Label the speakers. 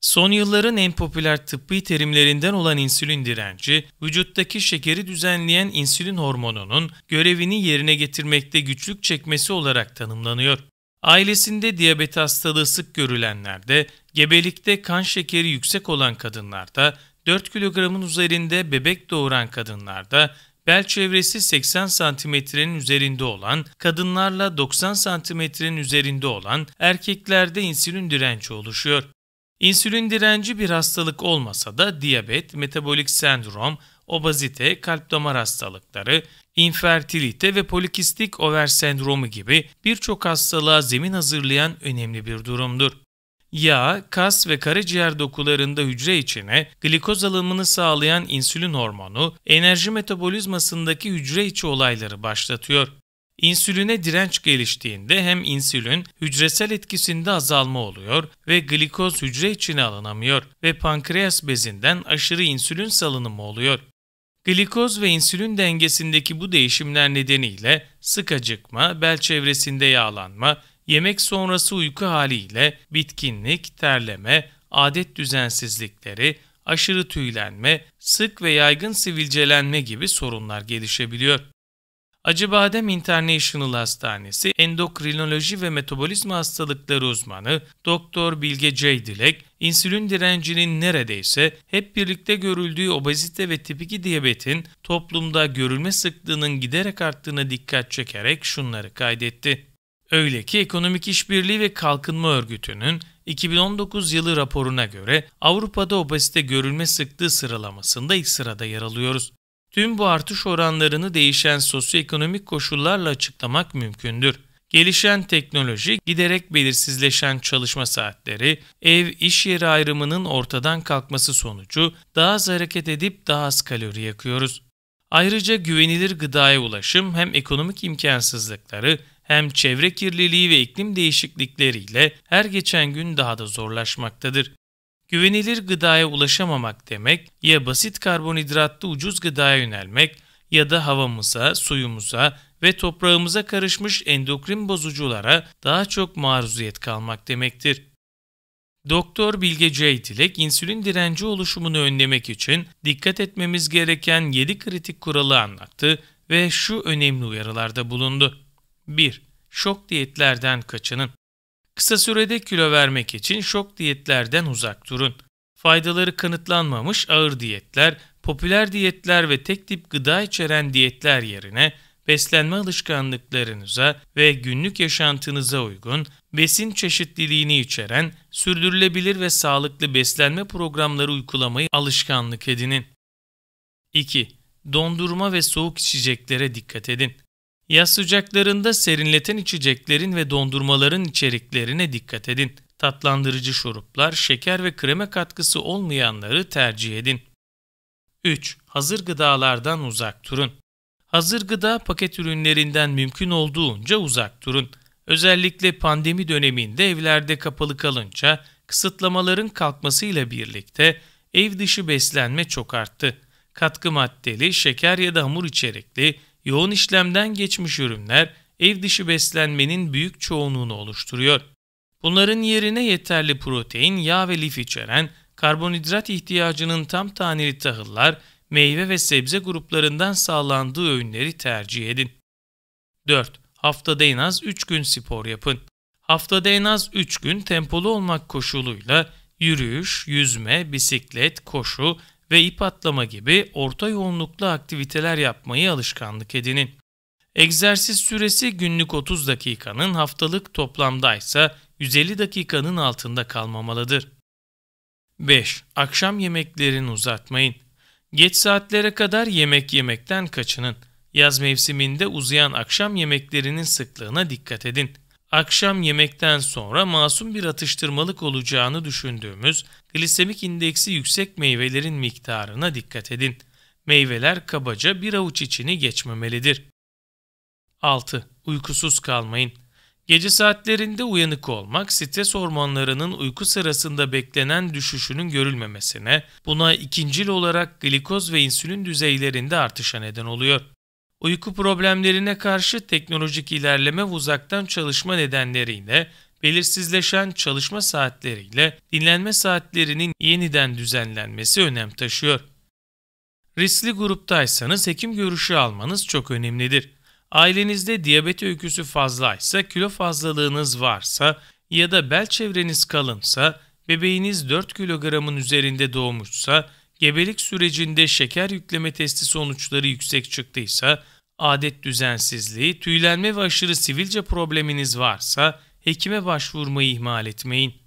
Speaker 1: Son yılların en popüler tıbbi terimlerinden olan insülin direnci, vücuttaki şekeri düzenleyen insülin hormonunun görevini yerine getirmekte güçlük çekmesi olarak tanımlanıyor. Ailesinde diyabet hastalığı sık görülenlerde, gebelikte kan şekeri yüksek olan kadınlarda, 4 kilogramın üzerinde bebek doğuran kadınlarda, bel çevresi 80 santimetrenin üzerinde olan, kadınlarla 90 santimetrenin üzerinde olan erkeklerde insülin direnci oluşuyor. İnsülin direnci bir hastalık olmasa da diyabet, metabolik sendrom, obazite, kalp damar hastalıkları, infertilite ve polikistik over sendromu gibi birçok hastalığa zemin hazırlayan önemli bir durumdur. Yağ, kas ve karaciğer dokularında hücre içine glikoz alımını sağlayan insülin hormonu, enerji metabolizmasındaki hücre içi olayları başlatıyor. İnsüline direnç geliştiğinde hem insülin hücresel etkisinde azalma oluyor ve glikoz hücre içine alınamıyor ve pankreas bezinden aşırı insülin salınımı oluyor. Glikoz ve insülin dengesindeki bu değişimler nedeniyle sık acıkma, bel çevresinde yağlanma, yemek sonrası uyku haliyle bitkinlik, terleme, adet düzensizlikleri, aşırı tüylenme, sık ve yaygın sivilcelenme gibi sorunlar gelişebiliyor. Acıbadem International Hastanesi endokrinoloji ve metabolizma hastalıkları uzmanı Doktor Bilge Ceydilek, insülin direncinin neredeyse hep birlikte görüldüğü obezite ve tip 2 diyabetin toplumda görülme sıklığının giderek arttığına dikkat çekerek şunları kaydetti. Öyle ki Ekonomik İşbirliği ve Kalkınma Örgütü'nün 2019 yılı raporuna göre Avrupa'da obezite görülme sıklığı sıralamasında ilk sırada yer alıyoruz. Tüm bu artış oranlarını değişen sosyoekonomik koşullarla açıklamak mümkündür. Gelişen teknoloji, giderek belirsizleşen çalışma saatleri, ev-iş yeri ayrımının ortadan kalkması sonucu daha az hareket edip daha az kalori yakıyoruz. Ayrıca güvenilir gıdaya ulaşım hem ekonomik imkansızlıkları hem çevre kirliliği ve iklim değişiklikleriyle her geçen gün daha da zorlaşmaktadır. Güvenilir gıdaya ulaşamamak demek ya basit karbonhidratlı ucuz gıdaya yönelmek ya da havamıza, suyumuza ve toprağımıza karışmış endokrin bozuculara daha çok maruziyet kalmak demektir. Doktor Bilge C. insülin direnci oluşumunu önlemek için dikkat etmemiz gereken 7 kritik kuralı anlattı ve şu önemli uyarılarda bulundu. 1. Şok diyetlerden kaçının. Kısa sürede kilo vermek için şok diyetlerden uzak durun. Faydaları kanıtlanmamış ağır diyetler, popüler diyetler ve tek tip gıda içeren diyetler yerine beslenme alışkanlıklarınıza ve günlük yaşantınıza uygun, besin çeşitliliğini içeren, sürdürülebilir ve sağlıklı beslenme programları uygulamayı alışkanlık edinin. 2. Dondurma ve soğuk içeceklere dikkat edin. Yaz sıcaklarında serinleten içeceklerin ve dondurmaların içeriklerine dikkat edin. Tatlandırıcı şuruplar, şeker ve krema katkısı olmayanları tercih edin. 3. Hazır gıdalardan uzak durun. Hazır gıda paket ürünlerinden mümkün olduğunca uzak durun. Özellikle pandemi döneminde evlerde kapalı kalınca kısıtlamaların kalkmasıyla birlikte ev dışı beslenme çok arttı. Katkı maddeli, şeker ya da hamur içerikli, yoğun işlemden geçmiş ürünler ev dışı beslenmenin büyük çoğunluğunu oluşturuyor. Bunların yerine yeterli protein, yağ ve lif içeren, karbonhidrat ihtiyacının tam taneli tahıllar, meyve ve sebze gruplarından sağlandığı öğünleri tercih edin. 4. Haftada en az 3 gün spor yapın. Haftada en az 3 gün tempolu olmak koşuluyla yürüyüş, yüzme, bisiklet, koşu ve ip atlama gibi orta yoğunluklu aktiviteler yapmayı alışkanlık edinin. Egzersiz süresi günlük 30 dakikanın haftalık toplamda ise 150 dakikanın altında kalmamalıdır. 5. Akşam yemeklerini uzatmayın. Geç saatlere kadar yemek yemekten kaçının. Yaz mevsiminde uzayan akşam yemeklerinin sıklığına dikkat edin akşam yemekten sonra masum bir atıştırmalık olacağını düşündüğümüz glisemik indeksi yüksek meyvelerin miktarına dikkat edin. Meyveler kabaca bir avuç içini geçmemelidir. 6. Uykusuz kalmayın. Gece saatlerinde uyanık olmak, stres hormonlarının uyku sırasında beklenen düşüşünün görülmemesine, buna ikincil olarak glikoz ve insülin düzeylerinde artışa neden oluyor uyku problemlerine karşı teknolojik ilerleme ve uzaktan çalışma nedenleriyle belirsizleşen çalışma saatleriyle dinlenme saatlerinin yeniden düzenlenmesi önem taşıyor. Riskli gruptaysanız hekim görüşü almanız çok önemlidir. Ailenizde diyabet öyküsü fazlaysa, kilo fazlalığınız varsa ya da bel çevreniz kalınsa, bebeğiniz 4 kilogramın üzerinde doğmuşsa, gebelik sürecinde şeker yükleme testi sonuçları yüksek çıktıysa, adet düzensizliği, tüylenme ve aşırı sivilce probleminiz varsa hekime başvurmayı ihmal etmeyin.